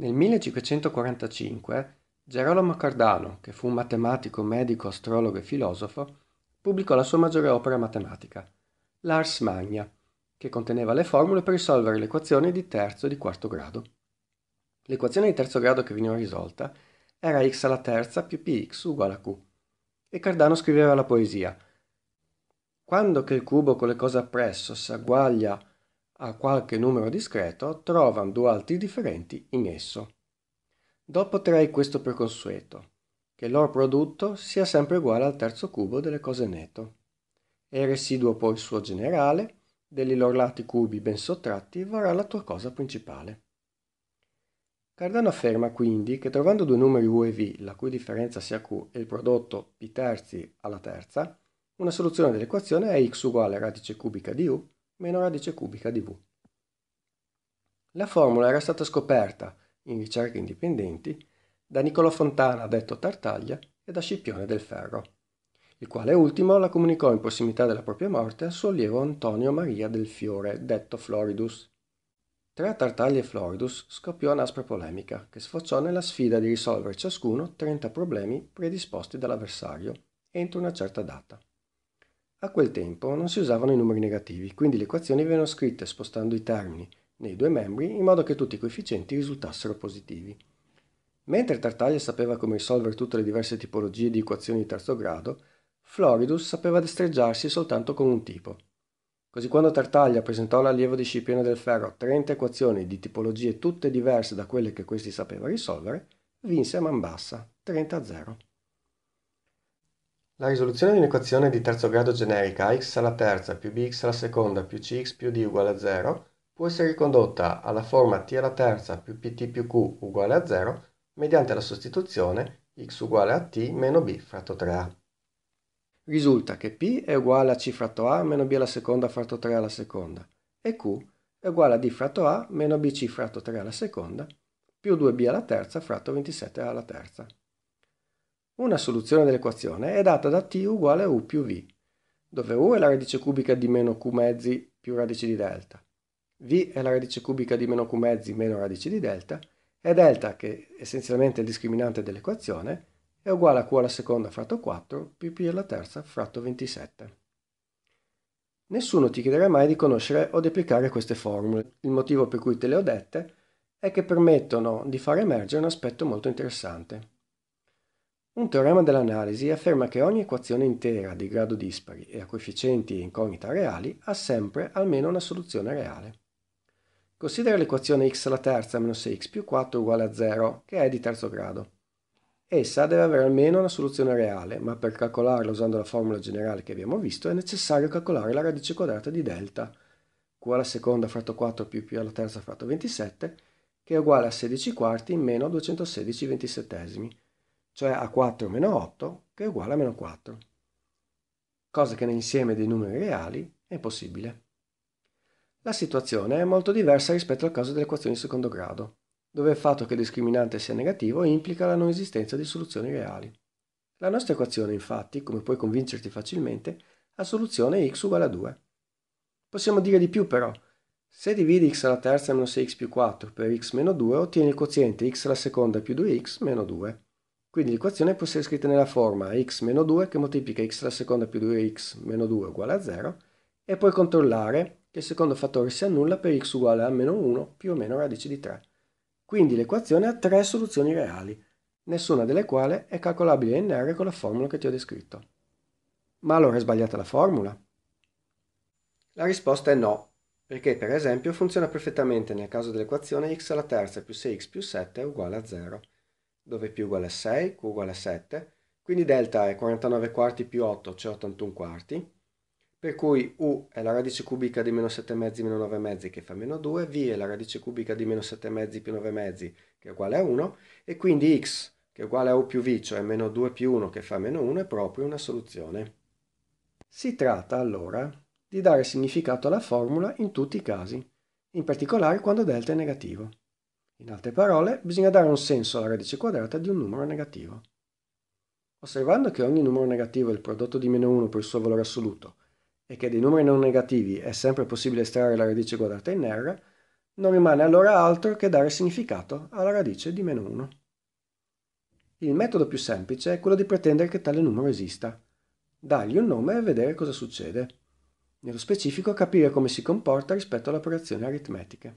Nel 1545 Gerolamo Cardano, che fu un matematico, medico, astrologo e filosofo, pubblicò la sua maggiore opera matematica, l'Ars Magna, che conteneva le formule per risolvere le equazioni di terzo e di quarto grado. L'equazione di terzo grado che veniva risolta era x alla terza più px uguale a q. E Cardano scriveva la poesia. Quando che il cubo con le cose appresso s'agguaglia a qualche numero discreto, trovano altri differenti in esso. Dopo 3 questo per consueto, che il loro prodotto sia sempre uguale al terzo cubo delle cose netto. E residuo poi suo generale, degli lor lati cubi ben sottratti, varrà la tua cosa principale. Cardano afferma quindi che trovando due numeri U e V, la cui differenza sia Q e il prodotto P terzi alla terza, una soluzione dell'equazione è x uguale a radice cubica di U meno radice cubica di v. La formula era stata scoperta, in ricerche indipendenti, da Niccolò Fontana, detto Tartaglia, e da Scipione del Ferro, il quale ultimo la comunicò in prossimità della propria morte al suo allievo Antonio Maria del Fiore, detto Floridus. Tra Tartaglia e Floridus scoppiò un'aspra polemica, che sfociò nella sfida di risolvere ciascuno 30 problemi predisposti dall'avversario entro una certa data. A quel tempo non si usavano i numeri negativi, quindi le equazioni venivano scritte spostando i termini nei due membri in modo che tutti i coefficienti risultassero positivi. Mentre Tartaglia sapeva come risolvere tutte le diverse tipologie di equazioni di terzo grado, Floridus sapeva destreggiarsi soltanto con un tipo. Così quando Tartaglia presentò all'allievo di Scipione del Ferro 30 equazioni di tipologie tutte diverse da quelle che questi sapeva risolvere, vinse a man bassa 30 a 0. La risoluzione di un'equazione di terzo grado generica x alla terza più bx alla seconda più cx più d uguale a 0 può essere ricondotta alla forma t alla terza più pt più q uguale a 0 mediante la sostituzione x uguale a t meno b fratto 3a. Risulta che p è uguale a c fratto a meno b alla seconda fratto 3 alla seconda e q è uguale a d fratto a meno bc fratto 3 alla seconda più 2b alla terza fratto 27 alla terza. Una soluzione dell'equazione è data da t uguale a u più v, dove u è la radice cubica di meno q mezzi più radice di delta, v è la radice cubica di meno q mezzi meno radice di delta, e delta, che è essenzialmente il discriminante dell'equazione, è uguale a q alla seconda fratto 4 più p alla terza fratto 27. Nessuno ti chiederà mai di conoscere o deplicare queste formule. Il motivo per cui te le ho dette è che permettono di far emergere un aspetto molto interessante, un teorema dell'analisi afferma che ogni equazione intera di grado dispari e a coefficienti e incognita reali ha sempre almeno una soluzione reale. Considera l'equazione x alla terza meno 6x più 4 uguale a 0, che è di terzo grado. Essa deve avere almeno una soluzione reale, ma per calcolarla usando la formula generale che abbiamo visto è necessario calcolare la radice quadrata di delta, q alla seconda fratto 4 più più alla terza fratto 27, che è uguale a 16 quarti meno 216 ventisettesimi, cioè a 4 meno 8, che è uguale a meno 4, cosa che nell'insieme dei numeri reali è impossibile. La situazione è molto diversa rispetto al caso delle equazioni di secondo grado, dove il fatto che il discriminante sia negativo implica la non esistenza di soluzioni reali. La nostra equazione, infatti, come puoi convincerti facilmente, ha soluzione x uguale a 2. Possiamo dire di più però. Se dividi x alla terza meno 6x più 4 per x meno 2, ottieni il quoziente x alla seconda più 2x meno 2, quindi l'equazione può essere scritta nella forma x meno 2 che moltiplica x alla seconda più 2x meno 2 uguale a 0 e puoi controllare che il secondo fattore si annulla per x uguale a meno 1 più o meno radice di 3. Quindi l'equazione ha tre soluzioni reali, nessuna delle quali è calcolabile in R con la formula che ti ho descritto. Ma allora è sbagliata la formula? La risposta è no, perché per esempio funziona perfettamente nel caso dell'equazione x alla terza più 6x più 7 è uguale a 0 dove P uguale a 6, Q uguale a 7, quindi delta è 49 quarti più 8, cioè 81 quarti, per cui U è la radice cubica di meno 7 mezzi meno 9 mezzi che fa meno 2, V è la radice cubica di meno 7 mezzi più 9 mezzi che è uguale a 1, e quindi X che è uguale a U più V, cioè meno 2 più 1 che fa meno 1, è proprio una soluzione. Si tratta allora di dare significato alla formula in tutti i casi, in particolare quando delta è negativo. In altre parole, bisogna dare un senso alla radice quadrata di un numero negativo. Osservando che ogni numero negativo è il prodotto di meno 1 per il suo valore assoluto e che dei numeri non negativi è sempre possibile estrarre la radice quadrata in R, non rimane allora altro che dare significato alla radice di meno 1. Il metodo più semplice è quello di pretendere che tale numero esista, dargli un nome e vedere cosa succede. Nello specifico capire come si comporta rispetto alle operazioni aritmetiche.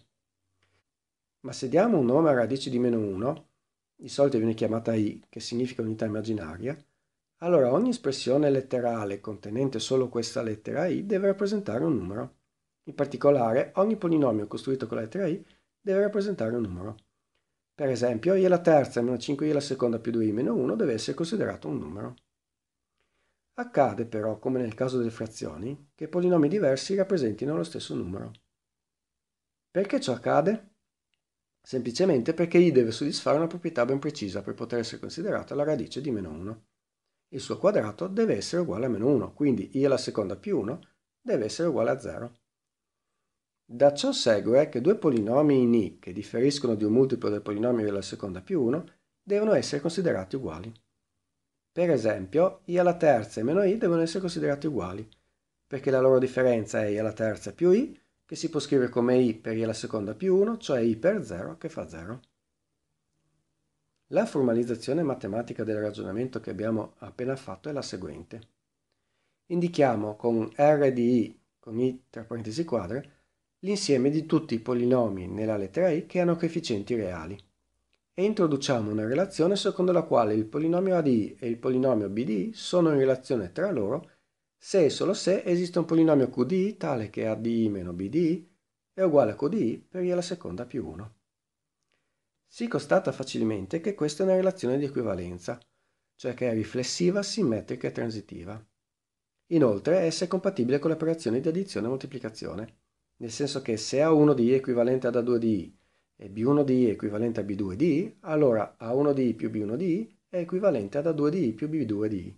Ma se diamo un nome a radice di meno 1, di solito viene chiamata i, che significa unità immaginaria, allora ogni espressione letterale contenente solo questa lettera i deve rappresentare un numero. In particolare, ogni polinomio costruito con la lettera i deve rappresentare un numero. Per esempio, i alla terza meno 5i alla seconda più 2i meno 1 deve essere considerato un numero. Accade però, come nel caso delle frazioni, che polinomi diversi rappresentino lo stesso numero. Perché ciò accade? semplicemente perché i deve soddisfare una proprietà ben precisa per poter essere considerata la radice di meno 1. Il suo quadrato deve essere uguale a meno 1, quindi i alla seconda più 1 deve essere uguale a 0. Da ciò segue che due polinomi in i che differiscono di un multiplo del polinomio i alla seconda più 1 devono essere considerati uguali. Per esempio, i alla terza e meno i devono essere considerati uguali, perché la loro differenza è i alla terza più i che si può scrivere come i per i alla seconda più 1, cioè i per 0 che fa 0. La formalizzazione matematica del ragionamento che abbiamo appena fatto è la seguente. Indichiamo con R di i, con i tra parentesi quadre, l'insieme di tutti i polinomi nella lettera i che hanno coefficienti reali e introduciamo una relazione secondo la quale il polinomio a di i e il polinomio b di i sono in relazione tra loro se e solo se esiste un polinomio QDI tale che AD meno BDI è uguale a QDI per I alla seconda più 1. Si constata facilmente che questa è una relazione di equivalenza, cioè che è riflessiva, simmetrica e transitiva. Inoltre essa è compatibile con le operazioni di addizione e moltiplicazione, nel senso che se A1 di è equivalente ad A2 di e B1 di è equivalente a B2 di allora A1 di più B1 di è equivalente ad A2 di più B2 di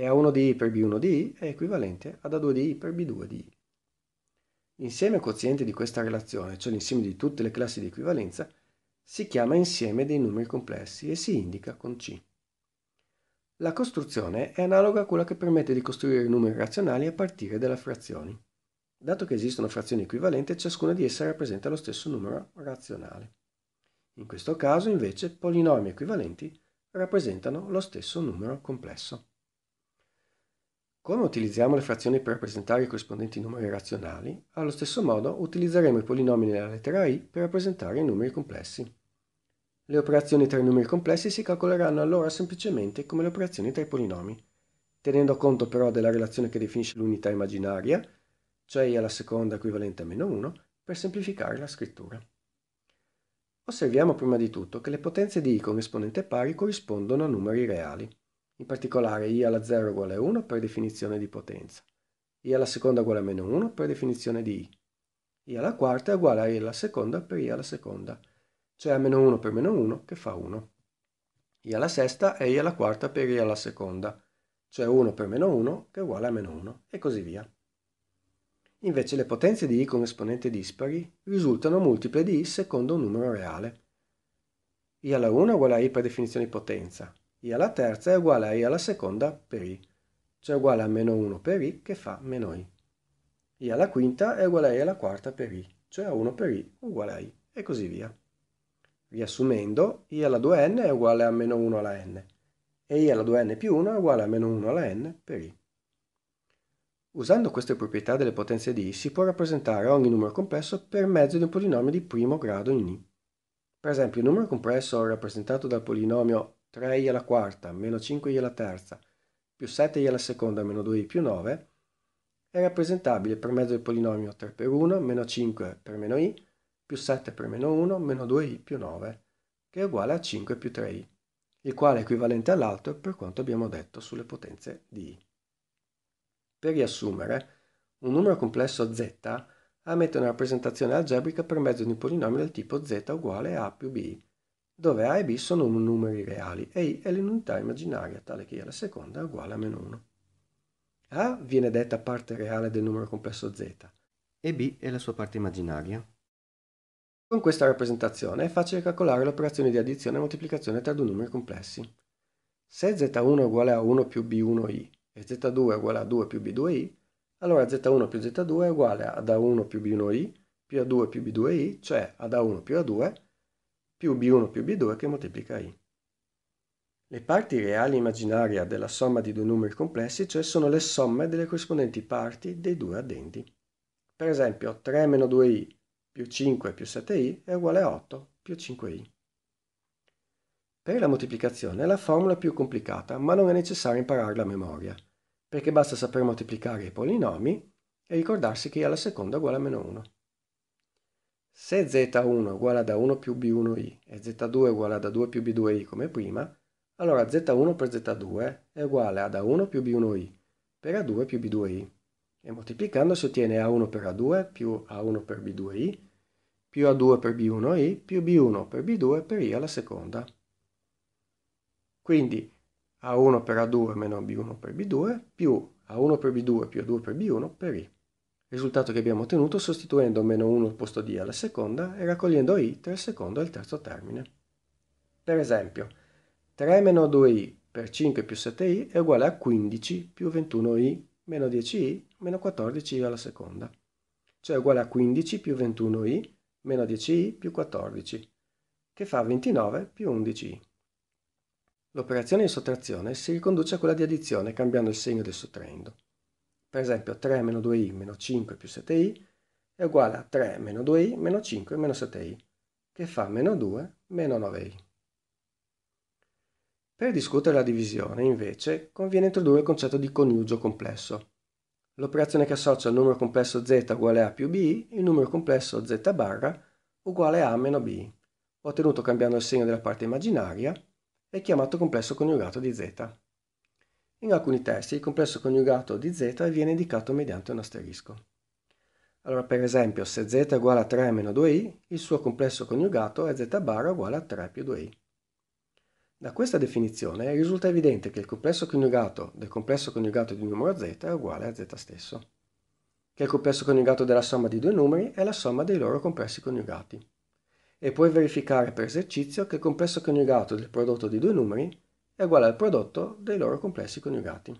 e A1 di I per B1 di I è equivalente ad A2 di I per B2 di I. L'insieme quoziente di questa relazione, cioè l'insieme di tutte le classi di equivalenza, si chiama insieme dei numeri complessi e si indica con C. La costruzione è analoga a quella che permette di costruire numeri razionali a partire dalle frazioni. Dato che esistono frazioni equivalenti, ciascuna di esse rappresenta lo stesso numero razionale. In questo caso, invece, polinomi equivalenti rappresentano lo stesso numero complesso. Come utilizziamo le frazioni per rappresentare i corrispondenti numeri razionali, allo stesso modo utilizzeremo i polinomi nella lettera i per rappresentare i numeri complessi. Le operazioni tra i numeri complessi si calcoleranno allora semplicemente come le operazioni tra i polinomi, tenendo conto però della relazione che definisce l'unità immaginaria, cioè i alla seconda equivalente a meno 1, per semplificare la scrittura. Osserviamo prima di tutto che le potenze di i con esponente pari corrispondono a numeri reali, in particolare I alla 0 uguale a 1 per definizione di potenza, I alla seconda uguale a meno 1 per definizione di I, I alla quarta è uguale a I alla seconda per I alla seconda, cioè a meno 1 per meno 1 che fa 1. I alla sesta è I alla quarta per I alla seconda, cioè 1 per meno 1 che è uguale a meno 1 e così via. Invece le potenze di i con esponente dispari risultano multiple di i secondo un numero reale. i alla 1 uguale a i per definizione di potenza, i alla terza è uguale a i alla seconda per i, cioè uguale a meno 1 per i che fa meno i. i alla quinta è uguale a i alla quarta per i, cioè a 1 per i uguale a i, e così via. Riassumendo, i alla 2n è uguale a meno 1 alla n, e i alla 2n più 1 è uguale a meno 1 alla n per i. Usando queste proprietà delle potenze di i si può rappresentare ogni numero complesso per mezzo di un polinomio di primo grado in i. Per esempio il numero complesso rappresentato dal polinomio 3i alla quarta, meno 5i alla terza, più 7i alla seconda, meno 2i più 9, è rappresentabile per mezzo del polinomio 3 per 1, meno 5 per meno i, più 7 per meno 1, meno 2i più 9, che è uguale a 5 più 3i, il quale è equivalente all'altro per quanto abbiamo detto sulle potenze di i. Per riassumere, un numero complesso z ammette una rappresentazione algebrica per mezzo di un polinomio del tipo z uguale a più b, dove A e B sono numeri reali e I è l'unità immaginaria, tale che I alla seconda è uguale a meno 1. A viene detta parte reale del numero complesso Z e B è la sua parte immaginaria. Con questa rappresentazione è facile calcolare le operazioni di addizione e moltiplicazione tra due numeri complessi. Se Z1 è uguale a 1 più B1i e Z2 è uguale a 2 più B2i, allora Z1 più Z2 è uguale ad A1 più B1i più A2 più B2i, cioè ad A1 più A2 più b1 più b2 che moltiplica i. Le parti reali immaginaria della somma di due numeri complessi, cioè sono le somme delle corrispondenti parti dei due addendi. Per esempio, 3 2i più 5 più 7i è uguale a 8 più 5i. Per la moltiplicazione la formula è più complicata, ma non è necessario impararla a memoria, perché basta saper moltiplicare i polinomi e ricordarsi che i alla seconda è uguale a meno 1. Se z1 è uguale a 1 più b1i e z2 è uguale a 2 più b2i come prima, allora z1 per z2 è uguale ad a1 più b1i per a2 più b2i e moltiplicando si ottiene a1 per a2 più a1 per b2i più a2 per b1i più b1 per b2 per i alla seconda. Quindi a1 per a2 meno b1 per b2 più a1 per b2 più a2 per b1 per i risultato che abbiamo ottenuto sostituendo meno 1 al posto di alla seconda e raccogliendo i tra il secondo e il terzo termine. Per esempio, 3 meno 2i per 5 più 7i è uguale a 15 più 21i meno 10i meno 14i alla seconda, cioè è uguale a 15 più 21i meno 10i più 14, che fa 29 più 11i. L'operazione di sottrazione si riconduce a quella di addizione cambiando il segno del sottraendo. Per esempio 3 meno 2i meno 5 più 7i è uguale a 3 meno 2i meno 5 meno 7i, che fa meno 2 meno 9i. Per discutere la divisione, invece, conviene introdurre il concetto di coniugio complesso. L'operazione che associa il numero complesso z uguale a più b, il numero complesso z barra uguale a meno b, ottenuto cambiando il segno della parte immaginaria, è chiamato complesso coniugato di z. In alcuni testi il complesso coniugato di z viene indicato mediante un asterisco. Allora, per esempio, se z è uguale a 3 meno 2i, il suo complesso coniugato è z barra uguale a 3 più 2i. Da questa definizione risulta evidente che il complesso coniugato del complesso coniugato di un numero z è uguale a z stesso, che il complesso coniugato della somma di due numeri è la somma dei loro complessi coniugati, e puoi verificare per esercizio che il complesso coniugato del prodotto di due numeri è uguale al prodotto dei loro complessi coniugati.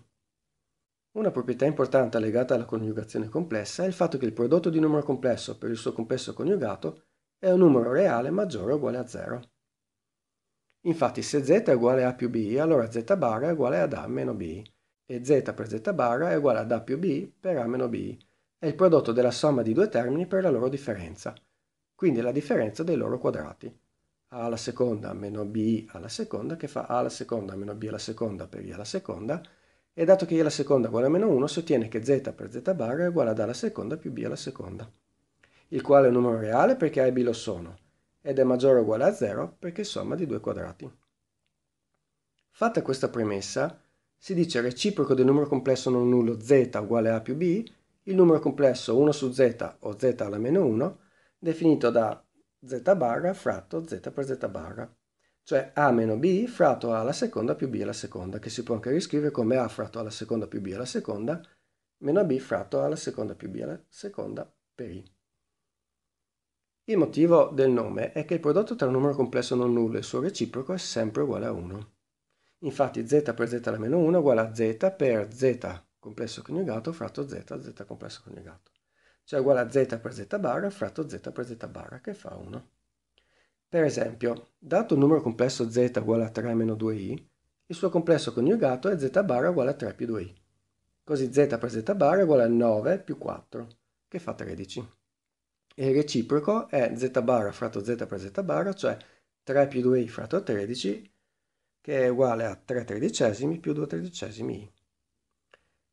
Una proprietà importante legata alla coniugazione complessa è il fatto che il prodotto di un numero complesso per il suo complesso coniugato è un numero reale maggiore o uguale a 0. Infatti se z è uguale a più b, allora z bar è uguale ad a meno b, e z per z bar è uguale ad a più b per a meno b, è il prodotto della somma di due termini per la loro differenza, quindi la differenza dei loro quadrati a alla seconda meno b alla seconda che fa a alla seconda meno b alla seconda per i alla seconda e dato che i alla seconda uguale a meno 1 si ottiene che z per z bar è uguale ad a alla seconda più b alla seconda, il quale è un numero reale perché a e b lo sono ed è maggiore o uguale a 0 perché è somma di due quadrati. Fatta questa premessa, si dice reciproco del numero complesso non nullo z uguale a più b, il numero complesso 1 su z o z alla meno 1, definito da z barra fratto z per z barra, cioè a meno b fratto a alla seconda più b alla seconda, che si può anche riscrivere come a fratto alla seconda più b alla seconda meno a b fratto a alla seconda più b alla seconda per i. Il motivo del nome è che il prodotto tra un numero complesso non nullo e il suo reciproco è sempre uguale a 1. Infatti z per z alla meno 1 è uguale a z per z complesso coniugato fratto z, z complesso coniugato cioè uguale a z per z barra fratto z per z barra che fa 1. Per esempio, dato un numero complesso z uguale a 3 meno 2i, il suo complesso coniugato è z barra uguale a 3 più 2i. Così z per z barra uguale a 9 più 4, che fa 13. E il reciproco è z barra fratto z per z barra, cioè 3 più 2i fratto 13, che è uguale a 3 tredicesimi più 2 tredicesimi i.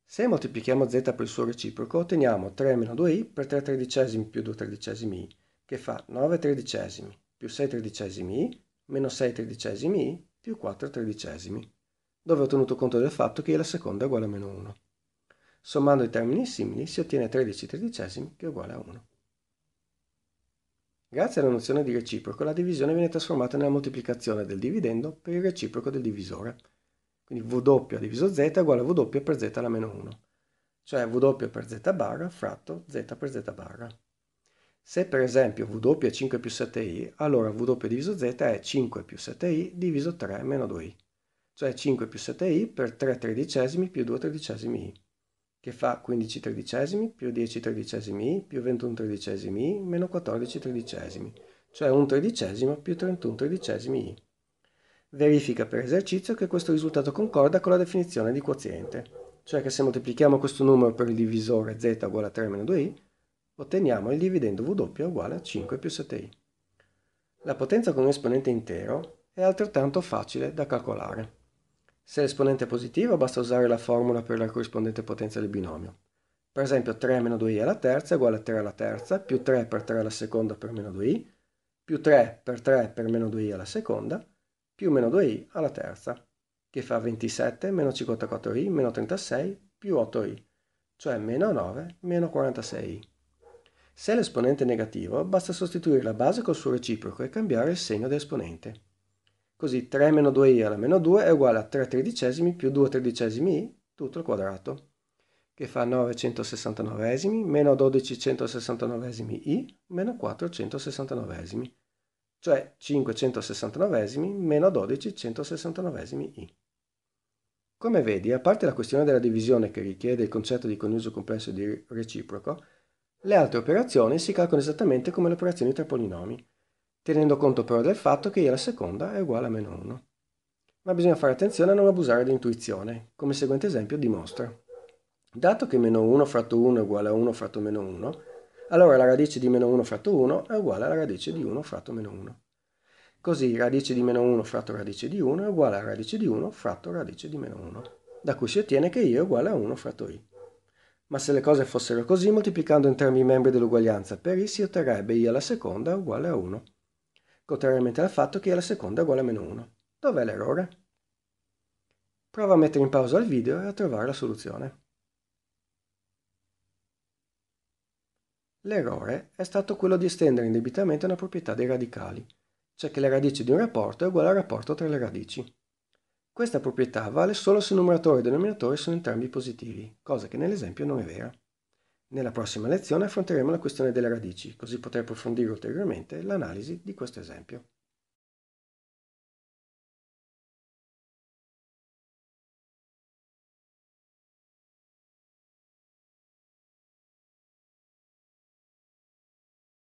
Se moltiplichiamo z per il suo reciproco otteniamo 3 meno 2i per 3 tredicesimi più 2 tredicesimi i, che fa 9 tredicesimi più 6 tredicesimi i meno 6 tredicesimi i più 4 tredicesimi, dove ho tenuto conto del fatto che la seconda è uguale a meno 1. Sommando i termini simili si ottiene 13 tredicesimi che è uguale a 1. Grazie alla nozione di reciproco la divisione viene trasformata nella moltiplicazione del dividendo per il reciproco del divisore, quindi W diviso Z è uguale a W per Z alla meno 1. Cioè W per Z barra fratto Z per Z barra. Se per esempio W è 5 più 7i, allora W diviso Z è 5 più 7i diviso 3 meno 2i. Cioè 5 più 7i per 3 tredicesimi più 2 tredicesimi i che fa 15 tredicesimi più 10 tredicesimi i più 21 tredicesimi i meno 14 tredicesimi, cioè 1 tredicesimo più 31 tredicesimi i verifica per esercizio che questo risultato concorda con la definizione di quoziente, cioè che se moltiplichiamo questo numero per il divisore z uguale a 3 meno 2i, otteniamo il dividendo w uguale a 5 più 7i. La potenza con un esponente intero è altrettanto facile da calcolare. Se l'esponente è positivo basta usare la formula per la corrispondente potenza del binomio. Per esempio 3 meno 2i alla terza è uguale a 3 alla terza, più 3 per 3 alla seconda per meno 2i, più 3 per 3 per meno 2i alla seconda, più meno 2i alla terza, che fa 27 meno 54i meno 36 più 8i, cioè meno 9 meno 46i. Se l'esponente è negativo, basta sostituire la base col suo reciproco e cambiare il segno dell'esponente. Così 3 meno 2i alla meno 2 è uguale a 3 tredicesimi più 2 tredicesimi i tutto al quadrato, che fa 969 meno 12 169 i meno 4 169 cioè 569 meno 12 169 i. Come vedi, a parte la questione della divisione che richiede il concetto di coniuso complesso di reciproco, le altre operazioni si calcolano esattamente come le operazioni tra polinomi, tenendo conto però del fatto che i alla seconda è uguale a meno 1. Ma bisogna fare attenzione a non abusare dell'intuizione, come il seguente esempio dimostra. Dato che meno 1 fratto 1 è uguale a 1 fratto meno 1, allora la radice di meno 1 fratto 1 è uguale alla radice di 1 fratto meno 1. Così radice di meno 1 fratto radice di 1 è uguale alla radice di 1 fratto radice di meno 1, da cui si ottiene che i è uguale a 1 fratto i. Ma se le cose fossero così, moltiplicando entrambi i membri dell'uguaglianza per i si otterrebbe i alla seconda uguale a 1, contrariamente al fatto che i alla seconda è uguale a meno 1. Dov'è l'errore? Prova a mettere in pausa il video e a trovare la soluzione. L'errore è stato quello di estendere indebitamente una proprietà dei radicali, cioè che la radice di un rapporto è uguale al rapporto tra le radici. Questa proprietà vale solo se numeratore e denominatore sono entrambi positivi, cosa che nell'esempio non è vera. Nella prossima lezione affronteremo la questione delle radici, così potrei approfondire ulteriormente l'analisi di questo esempio.